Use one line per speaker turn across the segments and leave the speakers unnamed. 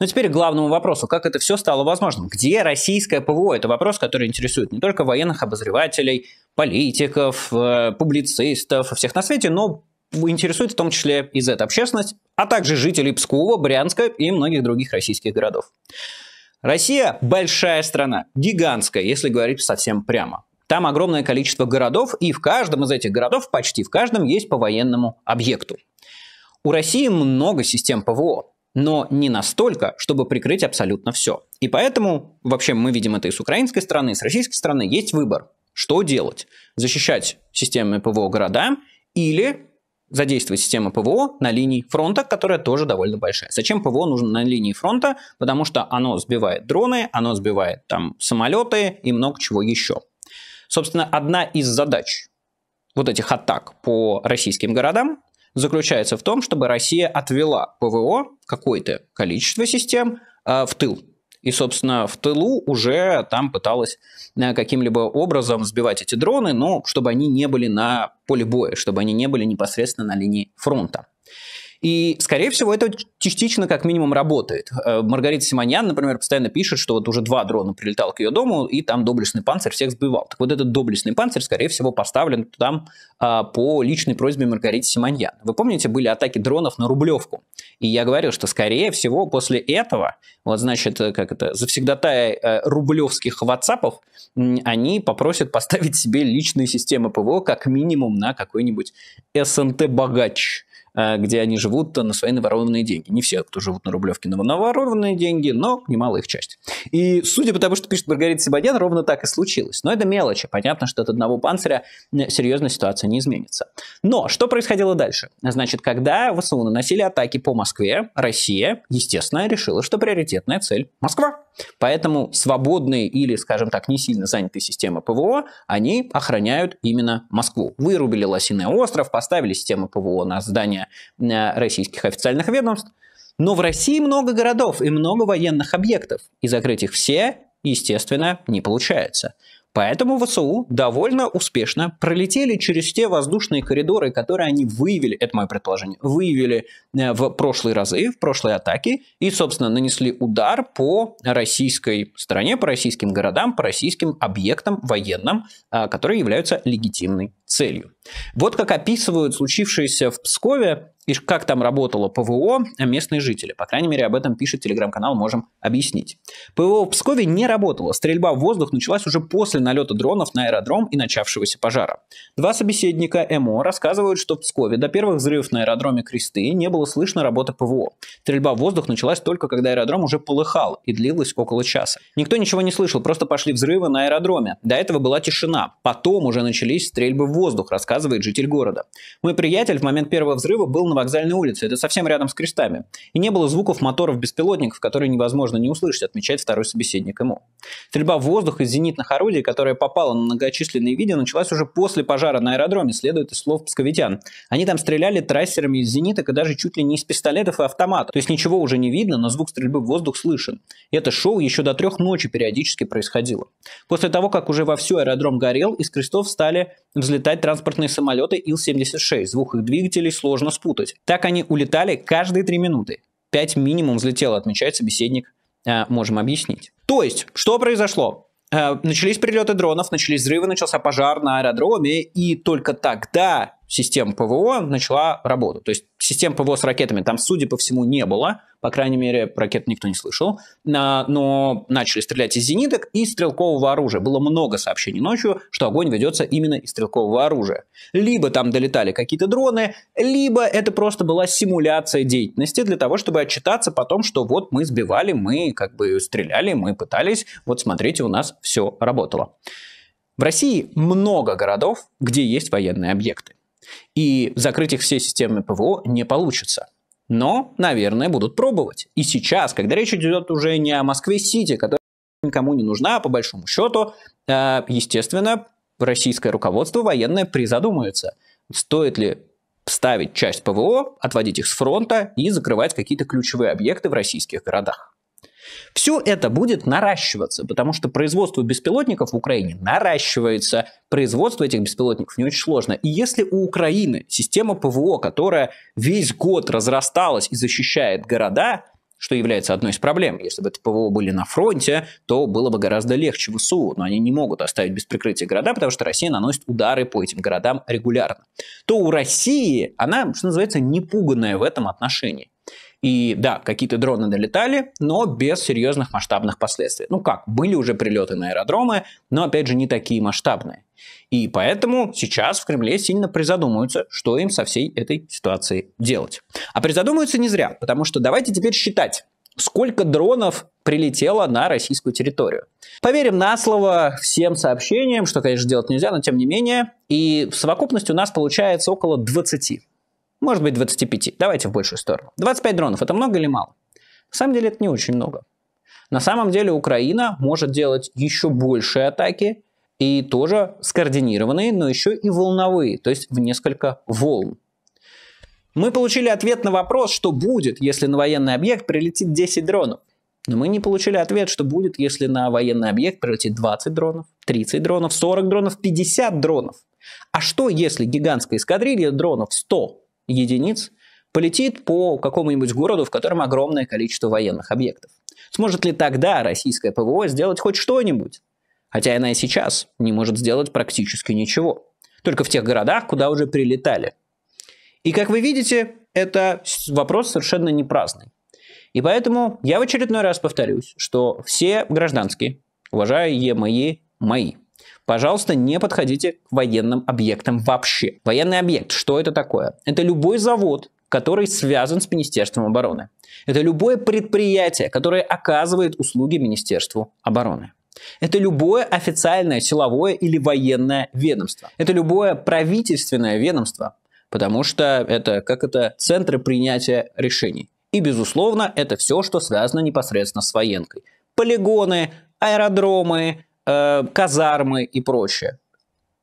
Но ну, теперь к главному вопросу, как это все стало возможным? Где российское ПВО? Это вопрос, который интересует не только военных обозревателей, политиков, э, публицистов, всех на свете, но интересует в том числе и Z-общественность, а также жителей Пскова, Брянска и многих других российских городов. Россия – большая страна, гигантская, если говорить совсем прямо. Там огромное количество городов, и в каждом из этих городов, почти в каждом, есть по военному объекту. У России много систем ПВО но не настолько, чтобы прикрыть абсолютно все. И поэтому, вообще мы видим это и с украинской стороны, и с российской стороны, есть выбор, что делать. Защищать системы ПВО города или задействовать систему ПВО на линии фронта, которая тоже довольно большая. Зачем ПВО нужно на линии фронта? Потому что оно сбивает дроны, оно сбивает там самолеты и много чего еще. Собственно, одна из задач вот этих атак по российским городам заключается в том, чтобы Россия отвела ПВО какое-то количество систем а, в тыл. И, собственно, в тылу уже там пыталась э, каким-либо образом сбивать эти дроны, но чтобы они не были на поле боя, чтобы они не были непосредственно на линии фронта. И, скорее всего, это частично как минимум работает. Э, Маргарита Симоньян, например, постоянно пишет, что вот уже два дрона прилетал к ее дому, и там доблестный панцирь всех сбивал. Так вот этот доблестный панцирь, скорее всего, поставлен там а, по личной просьбе Маргариты Симоньян. Вы помните, были атаки дронов на Рублевку? И я говорил, что, скорее всего, после этого, вот, значит, э, как это, завсегдатая э, рублевских ватсапов, они попросят поставить себе личные системы ПВО как минимум на какой-нибудь СНТ-богач Э, где они живут на свои наворованные деньги. Не все, кто живут на Рублевке, на наворованные деньги, но немалая их часть. И судя по тому, что пишет Маргарита Сибадян, ровно так и случилось. Но это мелочи. Понятно, что от одного панциря э, серьезная ситуация не изменится. Но что происходило дальше? Значит, когда в основном наносили атаки по Москве, Россия, естественно, решила, что приоритетная цель – Москва. Поэтому свободные или, скажем так, не сильно занятые системы ПВО, они охраняют именно Москву. Вырубили Лосиный остров, поставили системы ПВО на здание э, российских официальных ведомств. Но в России много городов и много военных объектов, и закрыть их все, естественно, не получается. Поэтому ВСУ довольно успешно пролетели через те воздушные коридоры, которые они выявили, это мое предположение, выявили э, в прошлые разы, в прошлой атаке, и, собственно, нанесли удар по российской стране, по российским городам, по российским объектам военным, а, которые являются легитимной целью. Вот как описывают случившееся в Пскове пишет, как там работало ПВО э, местные жители. По крайней мере, об этом пишет телеграм-канал «Можем объяснить». ПВО в Пскове не работало. Стрельба в воздух началась уже после налета дронов на аэродром и начавшегося пожара. Два собеседника МО рассказывают, что в Пскове до первых взрывов на аэродроме Кресты не было слышно работы ПВО. Стрельба в воздух началась только когда аэродром уже полыхал и длилась около часа. Никто ничего не слышал, просто пошли взрывы на аэродроме. До этого была тишина. Потом уже начались стрельбы в воздух, рассказывает житель города. Мой приятель в момент первого взрыва был на вокзальной улице, это совсем рядом с крестами, и не было звуков моторов беспилотников, которые невозможно не услышать, отмечает второй собеседник ему. Стрельба в воздух из зенитных орудий, которая попала на многочисленные видео, началась уже после пожара на аэродроме, следует из слов псковитян. Они там стреляли трассерами из зениток и даже чуть ли не из пистолетов и автоматов. То есть ничего уже не видно, но звук стрельбы в воздух слышен. И это шоу еще до трех ночи периодически происходило. После того, как уже во всю аэродром горел, из крестов стали взлетать транспортные самолеты Ил-76. Звук их двигателей сложно спутать. Так они улетали каждые три минуты. Пять минимум взлетело, отмечает собеседник. Э, можем объяснить. То есть, что произошло? А, начались прилеты дронов, начались взрывы, начался пожар на аэродроме, и только тогда систем ПВО начала работу. То есть систем ПВО с ракетами там, судя по всему, не было. По крайней мере, ракет никто не слышал. А, но начали стрелять из зениток и стрелкового оружия. Было много сообщений ночью, что огонь ведется именно из стрелкового оружия. Либо там долетали какие-то дроны, либо это просто была симуляция деятельности для того, чтобы отчитаться потом, что вот мы сбивали, мы как бы стреляли, мы пытались. Вот смотрите, у нас все работало. В России много городов, где есть военные объекты. И закрыть их все системы ПВО не получится. Но, наверное, будут пробовать. И сейчас, когда речь идет уже не о Москве-Сити, которая никому не нужна, а по большому счету, э, естественно, российское руководство военное призадумается, стоит ли ставить часть ПВО, отводить их с фронта и закрывать какие-то ключевые объекты в российских городах. Все это будет наращиваться, потому что производство беспилотников в Украине наращивается. Производство этих беспилотников не очень сложно. И если у Украины система ПВО, которая весь год разрасталась и защищает города, что является одной из проблем. Если бы это ПВО были на фронте, то было бы гораздо легче ВСУ, но они не могут оставить без прикрытия города, потому что Россия наносит удары по этим городам регулярно. То у России она, что называется, непуганная в этом отношении. И да, какие-то дроны долетали, но без серьезных масштабных последствий. Ну как, были уже прилеты на аэродромы, но опять же не такие масштабные. И поэтому сейчас в Кремле сильно призадумываются, что им со всей этой ситуацией делать. А призадумываются не зря, потому что давайте теперь считать, сколько дронов прилетело на российскую территорию. Поверим на слово всем сообщениям, что, конечно, делать нельзя, но тем не менее. И в совокупности у нас получается около 20 может быть 25, давайте в большую сторону. 25 дронов, это много или мало? На самом деле это не очень много. На самом деле Украина может делать еще большие атаки, и тоже скоординированные, но еще и волновые, то есть в несколько волн. Мы получили ответ на вопрос, что будет, если на военный объект прилетит 10 дронов. Но мы не получили ответ, что будет, если на военный объект прилетит 20 дронов, 30 дронов, 40 дронов, 50 дронов. А что, если гигантская эскадрилья дронов 100 единиц полетит по какому-нибудь городу, в котором огромное количество военных объектов. Сможет ли тогда российское ПВО сделать хоть что-нибудь? Хотя она и сейчас не может сделать практически ничего. Только в тех городах, куда уже прилетали. И как вы видите, это вопрос совершенно не праздный. И поэтому я в очередной раз повторюсь, что все гражданские, уважаемые мои, Пожалуйста, не подходите к военным объектам вообще. Военный объект, что это такое? Это любой завод, который связан с Министерством обороны. Это любое предприятие, которое оказывает услуги Министерству обороны. Это любое официальное силовое или военное ведомство. Это любое правительственное ведомство, потому что это, как это, центры принятия решений. И, безусловно, это все, что связано непосредственно с военкой. Полигоны, аэродромы, Э, казармы и прочее.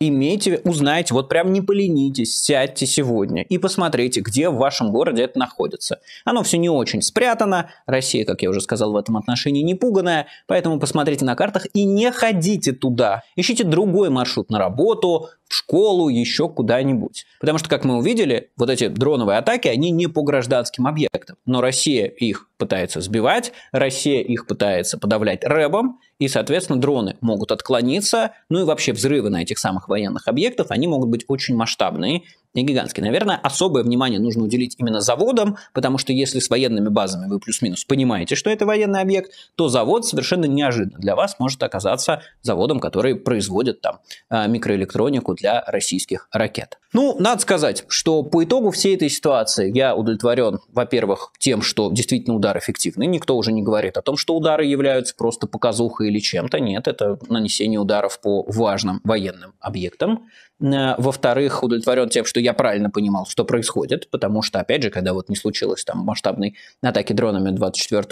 Имейте, узнайте, вот прям не поленитесь, сядьте сегодня и посмотрите, где в вашем городе это находится. Оно все не очень спрятано, Россия, как я уже сказал, в этом отношении не пуганая, поэтому посмотрите на картах и не ходите туда. Ищите другой маршрут на работу, школу, еще куда-нибудь. Потому что, как мы увидели, вот эти дроновые атаки, они не по гражданским объектам. Но Россия их пытается сбивать, Россия их пытается подавлять рэбом, и, соответственно, дроны могут отклониться, ну и вообще взрывы на этих самых военных объектов, они могут быть очень масштабные, не гигантский. Наверное, особое внимание нужно уделить именно заводам, потому что если с военными базами вы плюс-минус понимаете, что это военный объект, то завод совершенно неожиданно для вас может оказаться заводом, который производит там а, микроэлектронику для российских ракет. Ну, надо сказать, что по итогу всей этой ситуации я удовлетворен, во-первых, тем, что действительно удар эффективный. Никто уже не говорит о том, что удары являются просто показухой или чем-то. Нет, это нанесение ударов по важным военным объектам. Э, во-вторых, удовлетворен тем, что я правильно понимал, что происходит, потому что, опять же, когда вот не случилось там масштабной атаки дронами 24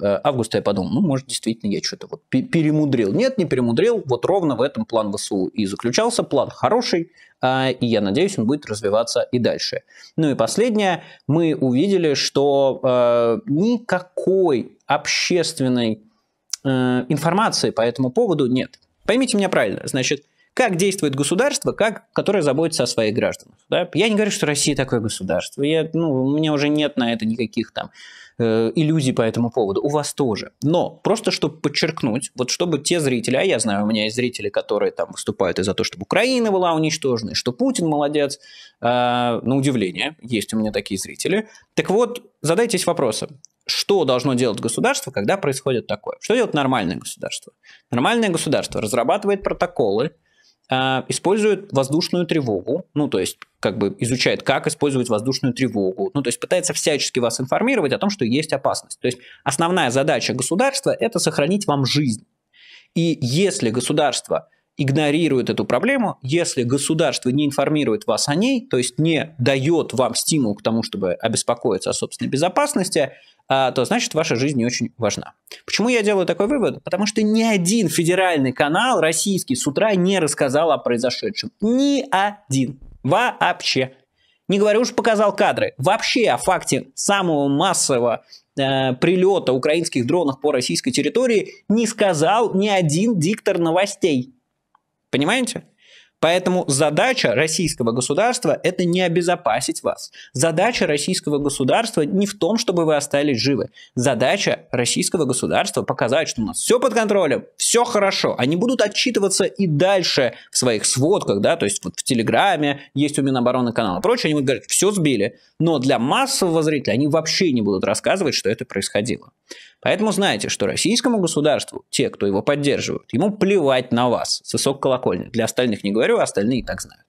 э, августа, я подумал, ну, может, действительно я что-то вот перемудрил. Нет, не перемудрил, вот ровно в этом план ВСУ и заключался. План хороший, а, и я надеюсь, он будет развиваться и дальше. Ну и последнее, мы увидели, что э, никакой общественной э, информации по этому поводу нет. Поймите меня правильно, значит, как действует государство, как, которое заботится о своих гражданах. Да? Я не говорю, что Россия такое государство. Я, ну, у меня уже нет на это никаких там э, иллюзий по этому поводу. У вас тоже. Но просто чтобы подчеркнуть, вот чтобы те зрители, а я знаю, у меня есть зрители, которые там выступают из за того, чтобы Украина была уничтожена, и что Путин молодец, э, на удивление, есть у меня такие зрители. Так вот, задайтесь вопросом, что должно делать государство, когда происходит такое? Что делает нормальное государство? Нормальное государство разрабатывает протоколы, а, использует воздушную тревогу, ну, то есть как бы изучает, как использовать воздушную тревогу, ну, то есть пытается всячески вас информировать о том, что есть опасность. То есть основная задача государства – это сохранить вам жизнь. И если государство игнорирует эту проблему, если государство не информирует вас о ней, то есть не дает вам стимул к тому, чтобы обеспокоиться о собственной безопасности, а, то значит ваша жизнь не очень важна. Почему я делаю такой вывод? Потому что ни один федеральный канал российский с утра не рассказал о произошедшем. Ни один. Вообще. Не говорю уж показал кадры. Вообще о факте самого массового э, прилета украинских дронов по российской территории не сказал ни один диктор новостей. Понимаете? Поэтому задача российского государства – это не обезопасить вас. Задача российского государства не в том, чтобы вы остались живы. Задача российского государства – показать, что у нас все под контролем, все хорошо. Они будут отчитываться и дальше в своих сводках, да, то есть вот в Телеграме есть у Минобороны канал и прочее, они будут говорить, все сбили. Но для массового зрителя они вообще не будут рассказывать, что это происходило. Поэтому знайте, что российскому государству, те, кто его поддерживают, ему плевать на вас, сосок колокольный. Для остальных не говорю, а остальные и так знают.